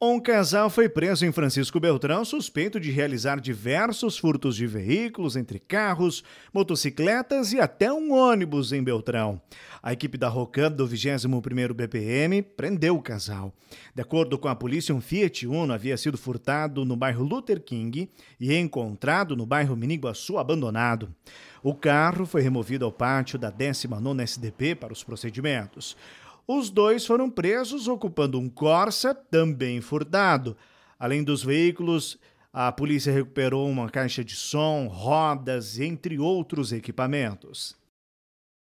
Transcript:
Um casal foi preso em Francisco Beltrão suspeito de realizar diversos furtos de veículos, entre carros, motocicletas e até um ônibus em Beltrão. A equipe da ROCAM do 21º BPM prendeu o casal. De acordo com a polícia, um Fiat Uno havia sido furtado no bairro Luther King e encontrado no bairro Miniguaçu abandonado. O carro foi removido ao pátio da 19ª SDP para os procedimentos. Os dois foram presos ocupando um Corsa, também furtado. Além dos veículos, a polícia recuperou uma caixa de som, rodas, entre outros equipamentos.